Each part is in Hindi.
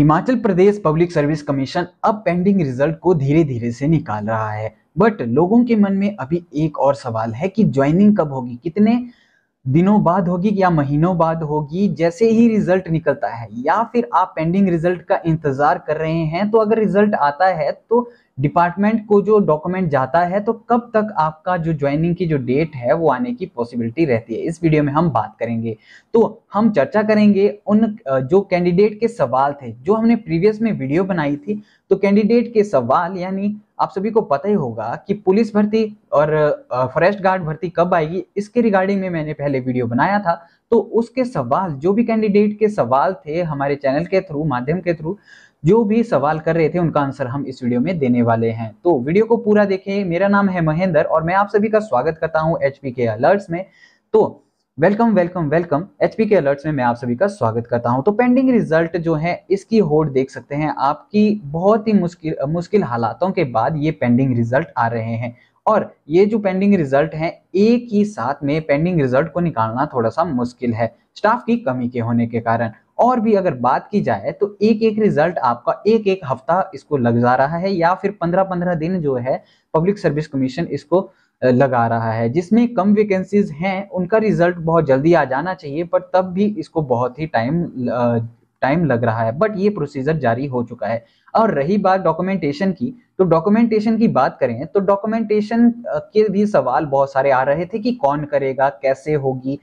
Himachal Pradesh public service commission अब पेंडिंग रिजल्ट को धीरे धीरे से निकाल रहा है बट लोगों के मन में अभी एक और सवाल है कि ज्वाइनिंग कब होगी कितने दिनों बाद होगी या महीनों बाद होगी जैसे ही रिजल्ट निकलता है या फिर आप पेंडिंग रिजल्ट का इंतजार कर रहे हैं तो अगर रिजल्ट आता है तो डिपार्टमेंट को जो डॉक्यूमेंट जाता है तो कब तक आपका जो ज्वाइनिंग की जो डेट है वो आने की पॉसिबिलिटी रहती है इस वीडियो में हम बात करेंगे तो हम चर्चा करेंगे उन जो कैंडिडेट के सवाल थे जो हमने प्रीवियस में वीडियो बनाई थी तो कैंडिडेट के सवाल यानी आप सभी को पता ही होगा कि पुलिस भर्ती और फॉरेस्ट गार्ड भर्ती कब आएगी इसके रिगार्डिंग में मैंने पहले वीडियो बनाया था तो उसके सवाल जो भी कैंडिडेट के सवाल थे हमारे चैनल के थ्रू माध्यम के थ्रू जो भी सवाल कर रहे थे उनका आंसर हम इस वीडियो में देने वाले हैं तो वीडियो को पूरा देखें मेरा नाम है महेंद्र और मैं आप सभी का स्वागत करता हूं एचपी के अलर्ट्स में तो वेलकम वेलकम वेलकम एचपी के अलर्ट्स में मैं आप सभी का स्वागत करता हूं तो पेंडिंग रिजल्ट जो है इसकी होड़ देख सकते हैं आपकी बहुत ही मुश्किल मुश्किल हालातों के बाद ये पेंडिंग रिजल्ट आ रहे हैं और ये जो पेंडिंग रिजल्ट है एक ही साथ में पेंडिंग रिजल्ट को निकालना थोड़ा सा मुश्किल है स्टाफ की कमी के होने के कारण और भी अगर बात की जाए तो एक एक रिजल्ट आपका एक एक हफ्ता इसको लग जा रहा है या फिर पंद्रह पंद्रह दिन जो है पब्लिक सर्विस कमीशन इसको लगा रहा है जिसमें कम वैकेंसीज हैं उनका रिजल्ट बहुत जल्दी आ जाना चाहिए पर तब भी इसको बहुत ही टाइम टाइम लग रहा है बट ये प्रोसीजर जारी हो चुका है और रही बात डॉक्यूमेंटेशन की तो डॉक्यूमेंटेशन की बात करें तो डॉक्यूमेंटेशन के भी सवाल बहुत सारे आ रहे थे कि कौन करेगा कैसे होगी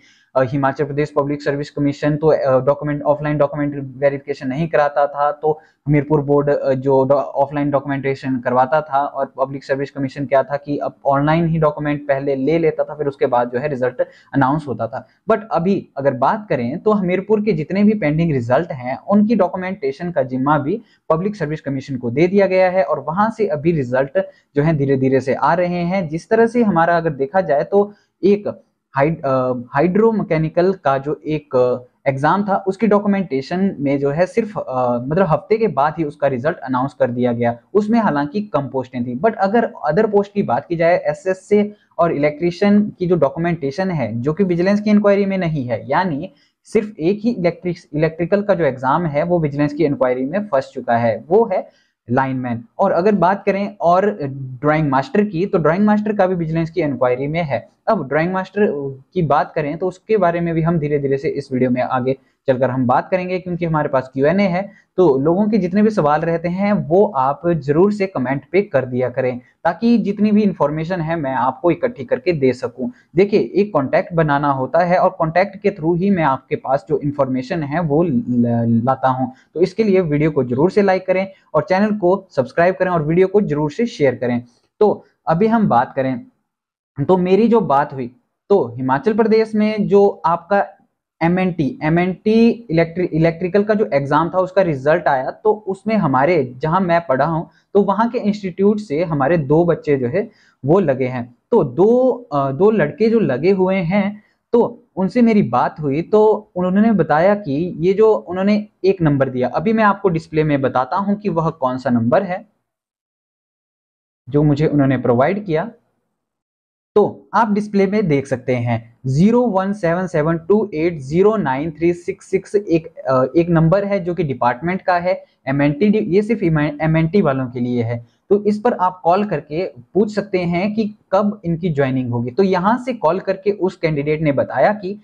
Himachal Pradesh public service commission तो डॉक्यूमेंट ऑफलाइन डॉक्यूमेंट वेरिफिकेशन नहीं कराता था तो हमीरपुर बोर्ड जो ऑफलाइन डॉक्यूमेंटेशन करवाता था और पब्लिक सर्विस कमीशन क्या था कि अब ऑनलाइन ही डॉक्यूमेंट पहले ले लेता था फिर उसके बाद जो है रिजल्ट अनाउंस होता था बट अभी अगर बात करें तो हमीरपुर के जितने भी पेंडिंग रिजल्ट हैं उनकी डॉक्यूमेंटेशन का जिम्मा भी पब्लिक सर्विस कमीशन को दे दिया गया है और वहां से अभी रिजल्ट जो है धीरे धीरे से आ रहे हैं जिस तरह से हमारा अगर देखा जाए तो एक हाइड हाइड्रो मैकेनिकल का जो एक एग्जाम था उसकी डॉक्यूमेंटेशन में जो है सिर्फ आ, मतलब हफ्ते के बाद ही उसका रिजल्ट अनाउंस कर दिया गया उसमें हालांकि कम पोस्टें थी बट अगर अदर पोस्ट की बात की जाए एस एस से और इलेक्ट्रिशियन की जो डॉक्यूमेंटेशन है जो कि विजिलेंस की इंक्वायरी में नहीं है यानी सिर्फ एक ही इलेक्ट्रिक इलेक्ट्रिकल का जो एग्जाम है वो विजिलेंस की इंक्वायरी में फंस चुका है वो है लाइनमैन और अगर बात करें और ड्राइंग मास्टर की तो ड्राइंग मास्टर का भी विजिलेंस की इंक्वायरी में है अब ड्राइंग मास्टर की बात करें तो उसके बारे में भी हम धीरे धीरे से इस वीडियो में आगे चलकर हम बात करेंगे क्योंकि हमारे पास क्यू एन ए है तो लोगों के जितने भी सवाल रहते हैं वो आप जरूर से कमेंट पे कर दिया करें ताकि जितनी भी इंफॉर्मेशन है मैं आपको इकट्ठी करके दे सकूं देखिए एक कॉन्टैक्ट बनाना होता है और कॉन्टैक्ट के थ्रू ही मैं आपके पास जो इंफॉर्मेशन है वो लाता हूं तो इसके लिए वीडियो को जरूर से लाइक करें और चैनल को सब्सक्राइब करें और वीडियो को जरूर से शेयर करें तो अभी हम बात करें तो मेरी जो बात हुई तो हिमाचल प्रदेश में जो आपका M N T M N T electrical का जो एग्ज़ाम था उसका रिजल्ट आया तो उसमें हमारे जहां मैं पढ़ा हूं तो वहां के इंस्टीट्यूट से हमारे दो बच्चे जो है वो लगे हैं तो दो दो लड़के जो लगे हुए हैं तो उनसे मेरी बात हुई तो उन्होंने बताया कि ये जो उन्होंने एक नंबर दिया अभी मैं आपको डिस्प्ले में बताता हूं कि वह कौन सा नंबर है जो मुझे उन्होंने प्रोवाइड किया तो आप डिस्प्ले में देख सकते हैं zero one seven seven two eight zero nine three six six एक एक नंबर है जो कि डिपार्टमेंट का है एम एन टी ये सिर्फ एम एन टी वालों के लिए है तो इस पर आप कॉल करके पूछ सकते हैं कि कब इनकी ज्वाइनिंग होगी तो यहाँ से कॉल करके उस कैंडिडेट ने बताया कि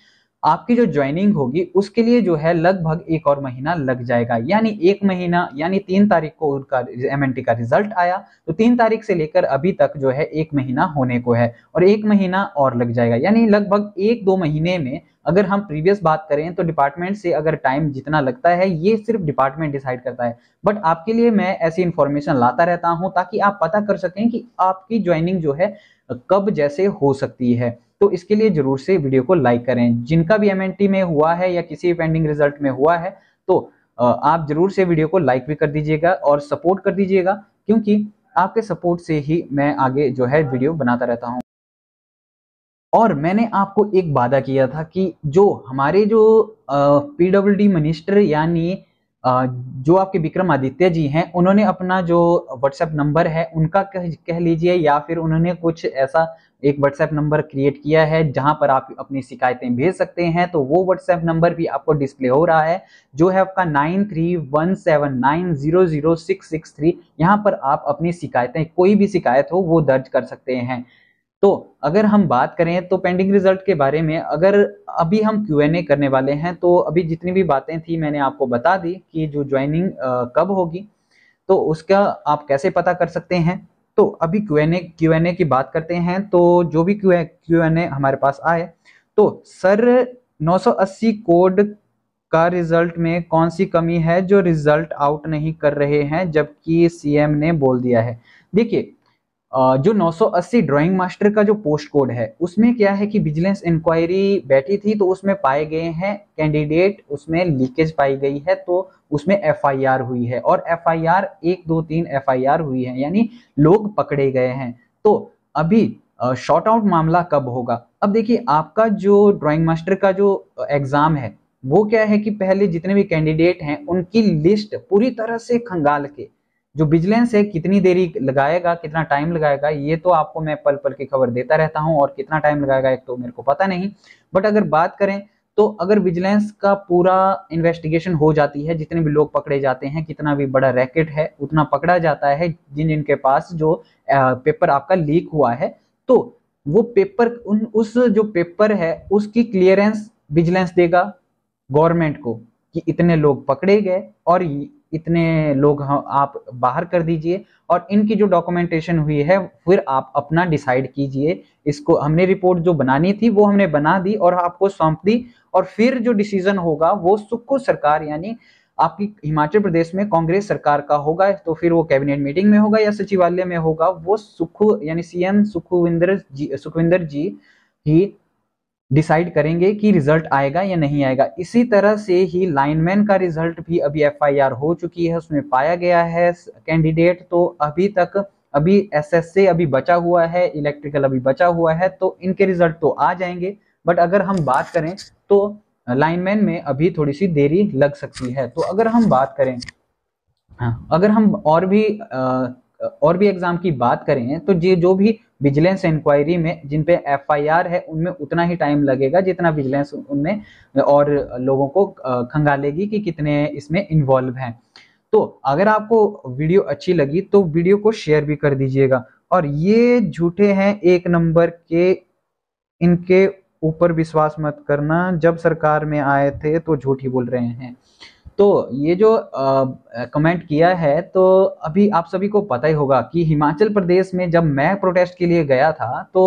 आपकी जो ज्वाइनिंग होगी उसके लिए जो है लगभग एक और महीना लग जाएगा यानी एक महीना यानी तीन तारीख को उनका एम का रिजल्ट आया तो तीन तारीख से लेकर अभी तक जो है एक महीना होने को है और एक महीना और लग जाएगा यानी लगभग एक दो महीने में अगर हम प्रीवियस बात करें तो डिपार्टमेंट से अगर टाइम जितना लगता है ये सिर्फ डिपार्टमेंट डिसाइड करता है बट आपके लिए मैं ऐसी इन्फॉर्मेशन लाता रहता हूं ताकि आप पता कर सकें कि आपकी ज्वाइनिंग जो है कब जैसे हो सकती है तो इसके लिए जरूर से वीडियो को लाइक करें जिनका भी एम में हुआ है या किसी पेंडिंग रिजल्ट में हुआ है तो आप जरूर से वीडियो को लाइक भी कर दीजिएगा और सपोर्ट कर दीजिएगा क्योंकि आपके सपोर्ट से ही मैं आगे जो है वीडियो बनाता रहता हूँ और मैंने आपको एक वादा किया था कि जो हमारे जो पी मिनिस्टर यानी जो आपके विक्रम आदित्य जी हैं उन्होंने अपना जो व्हाट्सएप नंबर है उनका कह, कह लीजिए या फिर उन्होंने कुछ ऐसा एक व्हाट्सएप नंबर क्रिएट किया है जहां पर आप अपनी शिकायतें भेज सकते हैं तो वो व्हाट्सएप नंबर भी आपको डिस्प्ले हो रहा है जो है आपका nine three one seven nine zero zero six six three यहाँ पर आप अपनी शिकायतें कोई भी शिकायत हो वो दर्ज कर सकते हैं तो अगर हम बात करें तो पेंडिंग रिजल्ट के बारे में अगर अभी हम क्यू एन ए करने वाले हैं तो अभी जितनी भी बातें थी मैंने आपको बता दी कि जो ज्वाइनिंग कब होगी तो उसका आप कैसे पता कर सकते हैं तो अभी Q N A Q N A की बात करते हैं तो जो भी क्यू क्यू एन ए हमारे पास आए तो सर 980 कोड का रिजल्ट में कौन सी कमी है जो रिजल्ट आउट नहीं कर रहे हैं जबकि सीएम ने बोल दिया है देखिए जो 980 ड्राइंग मास्टर का जो पोस्ट कोड है उसमें क्या है कि विजिलेंस इंक्वायरी बैठी थी तो उसमें पाए गए हैं कैंडिडेट उसमें लीकेज पाई गई है तो उसमें एफआईआर हुई है और एफआईआर आई एक दो तीन एफआईआर हुई है यानी लोग पकड़े गए हैं तो अभी शॉर्ट आउट मामला कब होगा अब देखिए आपका जो ड्राइंग मास्टर का जो एग्ज़ाम है वो क्या है कि पहले जितने भी कैंडिडेट हैं उनकी लिस्ट पूरी तरह से खंगाल के जो विजिलेंस है कितनी देरी लगाएगा कितना टाइम लगाएगा ये तो आपको मैं पल पल की खबर देता रहता हूँ और कितना टाइम लगाएगा एक तो मेरे को पता नहीं बट अगर बात करें तो अगर विजिलेंस का पूरा इन्वेस्टिगेशन हो जाती है जितने भी लोग पकड़े जाते हैं कितना भी बड़ा रैकेट है उतना पकड़ा जाता है जिन जिनके पास जो पेपर आपका लीक हुआ है तो वो पेपर उन उस जो पेपर है उसकी क्लियरेंस विजिलेंस देगा गवर्नमेंट को कि इतने लोग पकड़े गए और इतने लोग हाँ, आप बाहर कर दीजिए और इनकी जो डॉक्यूमेंटेशन हुई है फिर आप अपना डिसाइड कीजिए इसको हमने रिपोर्ट जो बनानी थी वो हमने बना दी और आपको सौंप दी और फिर जो डिसीजन होगा वो सुक्को सरकार यानी आपकी हिमाचल प्रदेश में कांग्रेस सरकार का होगा तो फिर वो कैबिनेट मीटिंग में होगा या सचिवालय में होगा वो सुखू यानी सीएम सुखविंदर जी सुखविंदर जी ही डिसाइड करेंगे कि रिजल्ट आएगा या नहीं आएगा इसी तरह से ही लाइनमैन का रिजल्ट भी अभी एफआईआर हो चुकी है उसमें पाया गया है कैंडिडेट तो अभी तक अभी एसएससी अभी बचा हुआ है इलेक्ट्रिकल अभी बचा हुआ है तो इनके रिजल्ट तो आ जाएंगे बट अगर हम बात करें तो लाइनमैन में अभी थोड़ी सी देरी लग सकती है तो अगर हम बात करें हाँ, अगर हम और भी आ, और भी एग्जाम की बात करें तो ये जो भी विजिलेंस इंक्वायरी में जिन पे एफआईआर है उनमें उतना ही टाइम लगेगा जितना विजिलेंस उनमें और लोगों को खंगालेगी कि कितने इसमें इन्वॉल्व हैं तो अगर आपको वीडियो अच्छी लगी तो वीडियो को शेयर भी कर दीजिएगा और ये झूठे हैं एक नंबर के इनके ऊपर विश्वास मत करना जब सरकार में आए थे तो झूठी बोल रहे हैं तो ये जो कमेंट किया है तो अभी आप सभी को पता ही होगा कि हिमाचल प्रदेश में जब मैं प्रोटेस्ट के लिए गया था तो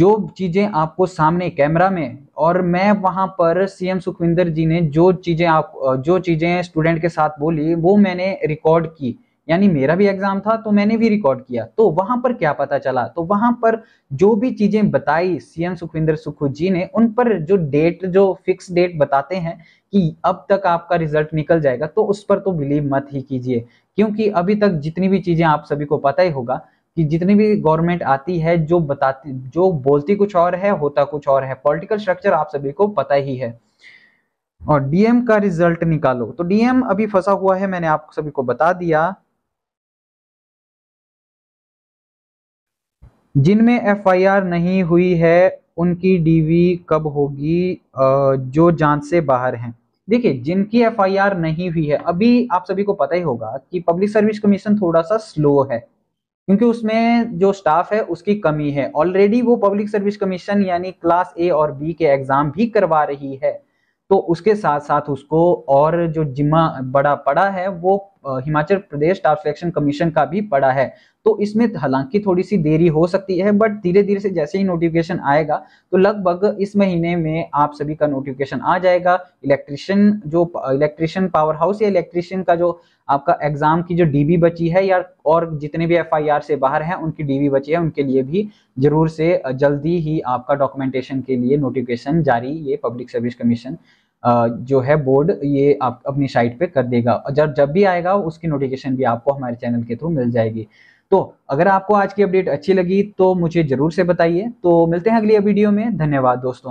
जो चीज़ें आपको सामने कैमरा में और मैं वहां पर सीएम सुखविंदर जी ने जो चीज़ें आप जो चीज़ें स्टूडेंट के साथ बोली वो मैंने रिकॉर्ड की यानी मेरा भी एग्जाम था तो मैंने भी रिकॉर्ड किया तो वहां पर क्या पता चला तो वहां पर जो भी चीजें बताई सीएम सुखविंदर सुखू जी ने उन पर जो डेट जो फिक्स डेट बताते हैं कि अब तक आपका रिजल्ट निकल जाएगा तो उस पर तो बिलीव मत ही कीजिए क्योंकि अभी तक जितनी भी चीजें आप सभी को पता ही होगा कि जितनी भी गवर्नमेंट आती है जो बताती जो बोलती कुछ और है होता कुछ और है पॉलिटिकल स्ट्रक्चर आप सभी को पता ही है और डीएम का रिजल्ट निकालो तो डीएम अभी फंसा हुआ है मैंने आप सभी को बता दिया जिनमें एफआईआर नहीं हुई है उनकी डीवी कब होगी जो जांच से बाहर हैं देखिए जिनकी एफआईआर नहीं हुई है अभी आप सभी को पता ही होगा कि पब्लिक सर्विस कमीशन थोड़ा सा स्लो है क्योंकि उसमें जो स्टाफ है उसकी कमी है ऑलरेडी वो पब्लिक सर्विस कमीशन यानी क्लास ए और बी के एग्जाम भी करवा रही है तो उसके साथ साथ उसको और जो जिम्मा बड़ा पड़ा है वो Himachal Pradesh staff selection commission का भी पड़ा है तो इसमें हालांकि थोड़ी सी देरी हो सकती है बट धीरे धीरे से जैसे ही नोटिफिकेशन आएगा तो लगभग इस महीने में आप सभी का नोटिफिकेशन आ जाएगा इलेक्ट्रिशियन जो इलेक्ट्रिशियन पावर हाउस या इलेक्ट्रिशियन का जो आपका एग्जाम की जो डीबी बची है या और जितने भी एफआईआर से बाहर हैं उनकी डीबी बची है उनके लिए भी जरूर से जल्दी ही आपका डॉक्यूमेंटेशन के लिए नोटिफिकेशन जारी ये पब्लिक सर्विस कमीशन जो है बोर्ड ये आप अपनी साइट पे कर देगा और जब जब भी आएगा उसकी नोटिफिकेशन भी आपको हमारे चैनल के थ्रू मिल जाएगी तो अगर आपको आज की अपडेट अच्छी लगी तो मुझे ज़रूर से बताइए तो मिलते हैं अगली वीडियो में धन्यवाद दोस्तों